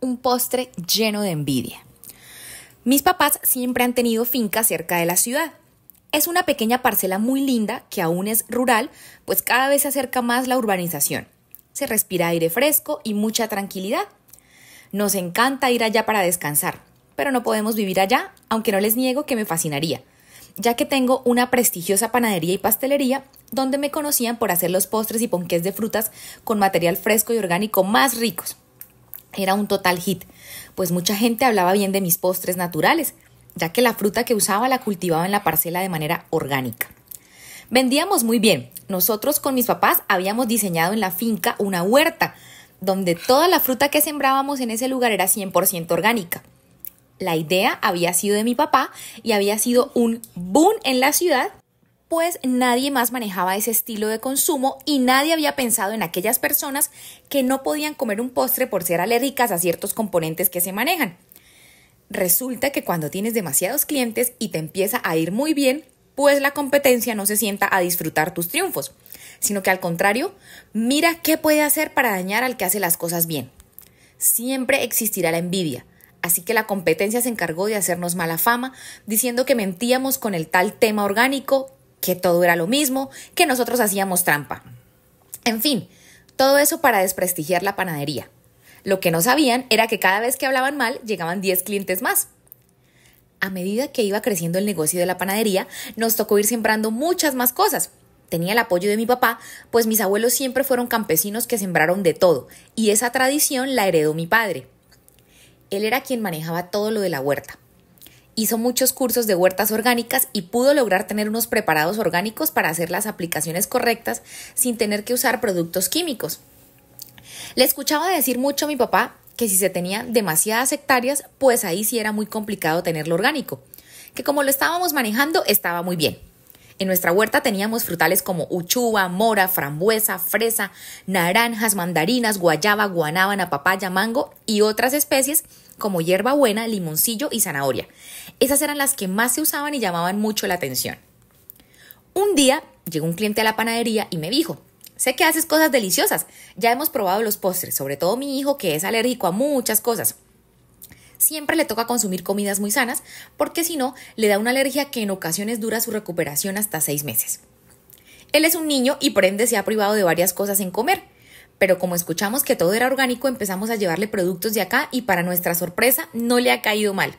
un postre lleno de envidia. Mis papás siempre han tenido finca cerca de la ciudad. Es una pequeña parcela muy linda que aún es rural, pues cada vez se acerca más la urbanización. Se respira aire fresco y mucha tranquilidad. Nos encanta ir allá para descansar, pero no podemos vivir allá, aunque no les niego que me fascinaría, ya que tengo una prestigiosa panadería y pastelería donde me conocían por hacer los postres y ponqués de frutas con material fresco y orgánico más ricos. Era un total hit, pues mucha gente hablaba bien de mis postres naturales, ya que la fruta que usaba la cultivaba en la parcela de manera orgánica. Vendíamos muy bien. Nosotros con mis papás habíamos diseñado en la finca una huerta, donde toda la fruta que sembrábamos en ese lugar era 100% orgánica. La idea había sido de mi papá y había sido un boom en la ciudad pues nadie más manejaba ese estilo de consumo y nadie había pensado en aquellas personas que no podían comer un postre por ser alérgicas a ciertos componentes que se manejan. Resulta que cuando tienes demasiados clientes y te empieza a ir muy bien, pues la competencia no se sienta a disfrutar tus triunfos, sino que al contrario, mira qué puede hacer para dañar al que hace las cosas bien. Siempre existirá la envidia, Así que la competencia se encargó de hacernos mala fama, diciendo que mentíamos con el tal tema orgánico, que todo era lo mismo, que nosotros hacíamos trampa. En fin, todo eso para desprestigiar la panadería. Lo que no sabían era que cada vez que hablaban mal llegaban 10 clientes más. A medida que iba creciendo el negocio de la panadería, nos tocó ir sembrando muchas más cosas. Tenía el apoyo de mi papá, pues mis abuelos siempre fueron campesinos que sembraron de todo, y esa tradición la heredó mi padre. Él era quien manejaba todo lo de la huerta hizo muchos cursos de huertas orgánicas y pudo lograr tener unos preparados orgánicos para hacer las aplicaciones correctas sin tener que usar productos químicos. Le escuchaba decir mucho a mi papá que si se tenían demasiadas hectáreas, pues ahí sí era muy complicado tenerlo orgánico, que como lo estábamos manejando estaba muy bien. En nuestra huerta teníamos frutales como uchuva, mora, frambuesa, fresa, naranjas, mandarinas, guayaba, guanábana, papaya, mango y otras especies como hierbabuena, limoncillo y zanahoria. Esas eran las que más se usaban y llamaban mucho la atención. Un día llegó un cliente a la panadería y me dijo, sé que haces cosas deliciosas, ya hemos probado los postres, sobre todo mi hijo que es alérgico a muchas cosas. Siempre le toca consumir comidas muy sanas porque si no, le da una alergia que en ocasiones dura su recuperación hasta seis meses. Él es un niño y por ende se ha privado de varias cosas en comer pero como escuchamos que todo era orgánico, empezamos a llevarle productos de acá y para nuestra sorpresa no le ha caído mal.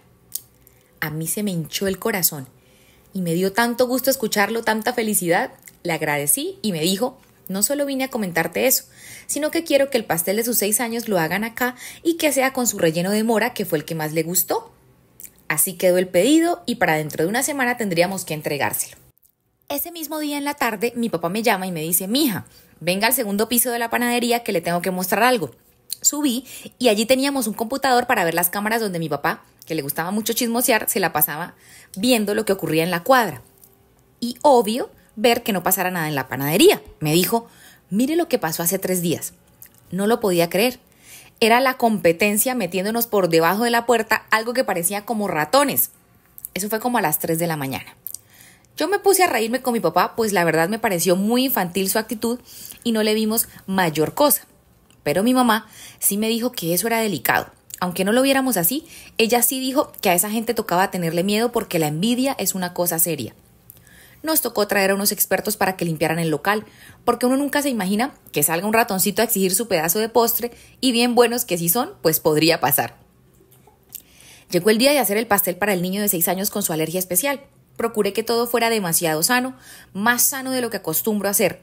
A mí se me hinchó el corazón y me dio tanto gusto escucharlo, tanta felicidad. Le agradecí y me dijo, no solo vine a comentarte eso, sino que quiero que el pastel de sus seis años lo hagan acá y que sea con su relleno de mora, que fue el que más le gustó. Así quedó el pedido y para dentro de una semana tendríamos que entregárselo. Ese mismo día en la tarde, mi papá me llama y me dice, mija, venga al segundo piso de la panadería que le tengo que mostrar algo. Subí y allí teníamos un computador para ver las cámaras donde mi papá, que le gustaba mucho chismosear, se la pasaba viendo lo que ocurría en la cuadra. Y obvio, ver que no pasara nada en la panadería. Me dijo, mire lo que pasó hace tres días. No lo podía creer. Era la competencia metiéndonos por debajo de la puerta, algo que parecía como ratones. Eso fue como a las 3 de la mañana. Yo me puse a reírme con mi papá, pues la verdad me pareció muy infantil su actitud y no le vimos mayor cosa. Pero mi mamá sí me dijo que eso era delicado. Aunque no lo viéramos así, ella sí dijo que a esa gente tocaba tenerle miedo porque la envidia es una cosa seria. Nos tocó traer a unos expertos para que limpiaran el local, porque uno nunca se imagina que salga un ratoncito a exigir su pedazo de postre y bien buenos que sí son, pues podría pasar. Llegó el día de hacer el pastel para el niño de 6 años con su alergia especial. Procuré que todo fuera demasiado sano, más sano de lo que acostumbro a hacer,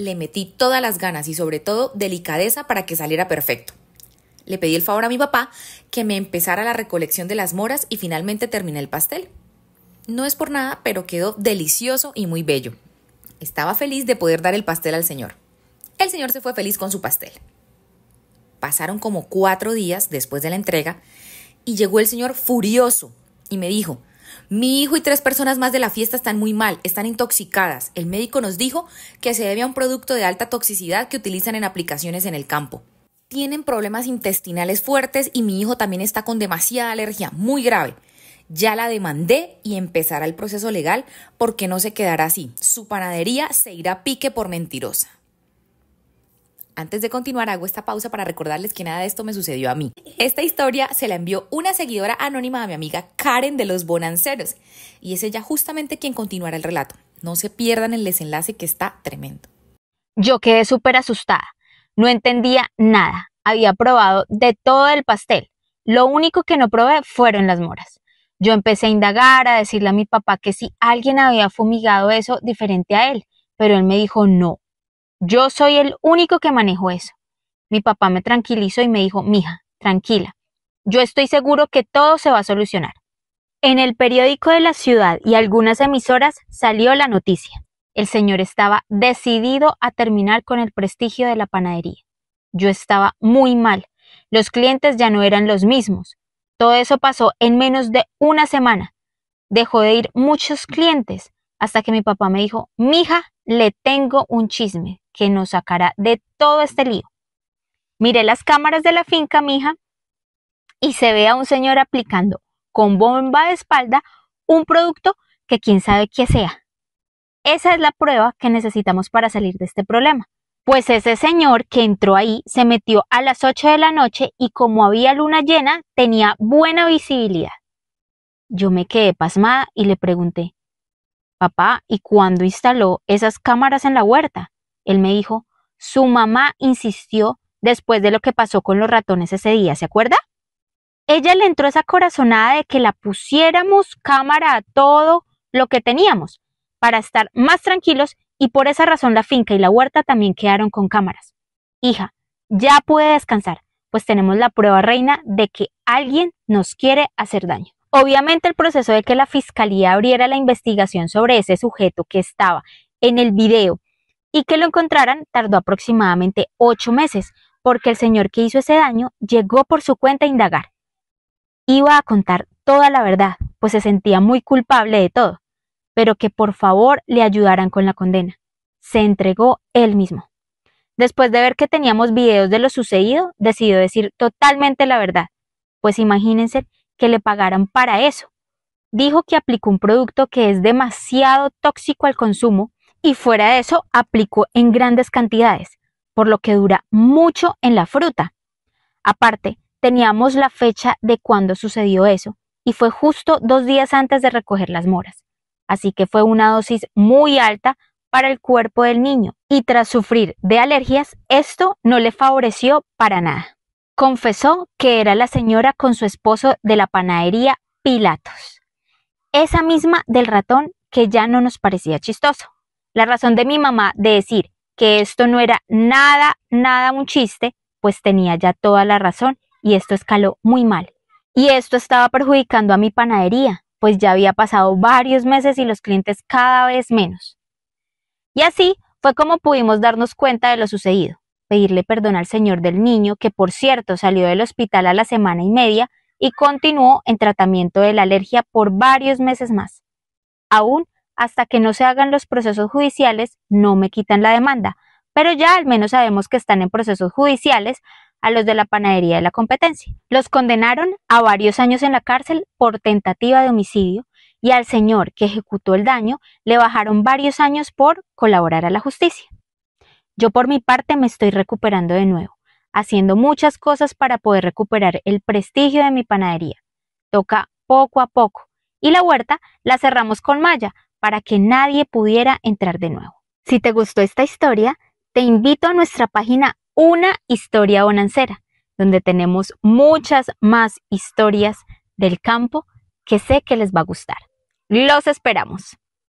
le metí todas las ganas y sobre todo delicadeza para que saliera perfecto. Le pedí el favor a mi papá que me empezara la recolección de las moras y finalmente terminé el pastel. No es por nada, pero quedó delicioso y muy bello. Estaba feliz de poder dar el pastel al señor. El señor se fue feliz con su pastel. Pasaron como cuatro días después de la entrega y llegó el señor furioso y me dijo, mi hijo y tres personas más de la fiesta están muy mal, están intoxicadas. El médico nos dijo que se debe a un producto de alta toxicidad que utilizan en aplicaciones en el campo. Tienen problemas intestinales fuertes y mi hijo también está con demasiada alergia, muy grave. Ya la demandé y empezará el proceso legal porque no se quedará así. Su panadería se irá pique por mentirosa. Antes de continuar, hago esta pausa para recordarles que nada de esto me sucedió a mí. Esta historia se la envió una seguidora anónima a mi amiga Karen de los Bonanceros, y es ella justamente quien continuará el relato. No se pierdan el desenlace que está tremendo. Yo quedé súper asustada. No entendía nada. Había probado de todo el pastel. Lo único que no probé fueron las moras. Yo empecé a indagar, a decirle a mi papá que si alguien había fumigado eso diferente a él, pero él me dijo no, yo soy el único que manejo eso. Mi papá me tranquilizó y me dijo, mija, tranquila, yo estoy seguro que todo se va a solucionar. En el periódico de la ciudad y algunas emisoras salió la noticia. El señor estaba decidido a terminar con el prestigio de la panadería. Yo estaba muy mal. Los clientes ya no eran los mismos. Todo eso pasó en menos de una semana. Dejó de ir muchos clientes hasta que mi papá me dijo, mija, le tengo un chisme que nos sacará de todo este lío. Miré las cámaras de la finca, mija, y se ve a un señor aplicando con bomba de espalda un producto que quién sabe qué sea. Esa es la prueba que necesitamos para salir de este problema. Pues ese señor que entró ahí se metió a las 8 de la noche y como había luna llena tenía buena visibilidad. Yo me quedé pasmada y le pregunté, papá, ¿y cuándo instaló esas cámaras en la huerta? Él me dijo, su mamá insistió después de lo que pasó con los ratones ese día, ¿se acuerda? Ella le entró esa corazonada de que la pusiéramos cámara a todo lo que teníamos para estar más tranquilos y por esa razón la finca y la huerta también quedaron con cámaras. Hija, ya puede descansar, pues tenemos la prueba reina de que alguien nos quiere hacer daño. Obviamente el proceso de que la fiscalía abriera la investigación sobre ese sujeto que estaba en el video y que lo encontraran tardó aproximadamente ocho meses, porque el señor que hizo ese daño llegó por su cuenta a indagar. Iba a contar toda la verdad, pues se sentía muy culpable de todo, pero que por favor le ayudaran con la condena. Se entregó él mismo. Después de ver que teníamos videos de lo sucedido, decidió decir totalmente la verdad, pues imagínense que le pagaran para eso. Dijo que aplicó un producto que es demasiado tóxico al consumo y fuera de eso aplicó en grandes cantidades, por lo que dura mucho en la fruta. Aparte, teníamos la fecha de cuando sucedió eso y fue justo dos días antes de recoger las moras. Así que fue una dosis muy alta para el cuerpo del niño y tras sufrir de alergias, esto no le favoreció para nada. Confesó que era la señora con su esposo de la panadería Pilatos, esa misma del ratón que ya no nos parecía chistoso. La razón de mi mamá de decir que esto no era nada, nada un chiste, pues tenía ya toda la razón y esto escaló muy mal. Y esto estaba perjudicando a mi panadería, pues ya había pasado varios meses y los clientes cada vez menos. Y así fue como pudimos darnos cuenta de lo sucedido, pedirle perdón al señor del niño, que por cierto salió del hospital a la semana y media y continuó en tratamiento de la alergia por varios meses más. Aún hasta que no se hagan los procesos judiciales, no me quitan la demanda. Pero ya al menos sabemos que están en procesos judiciales a los de la panadería de la competencia. Los condenaron a varios años en la cárcel por tentativa de homicidio y al señor que ejecutó el daño le bajaron varios años por colaborar a la justicia. Yo por mi parte me estoy recuperando de nuevo, haciendo muchas cosas para poder recuperar el prestigio de mi panadería. Toca poco a poco. Y la huerta la cerramos con malla, para que nadie pudiera entrar de nuevo. Si te gustó esta historia, te invito a nuestra página Una Historia Bonancera, donde tenemos muchas más historias del campo que sé que les va a gustar. Los esperamos.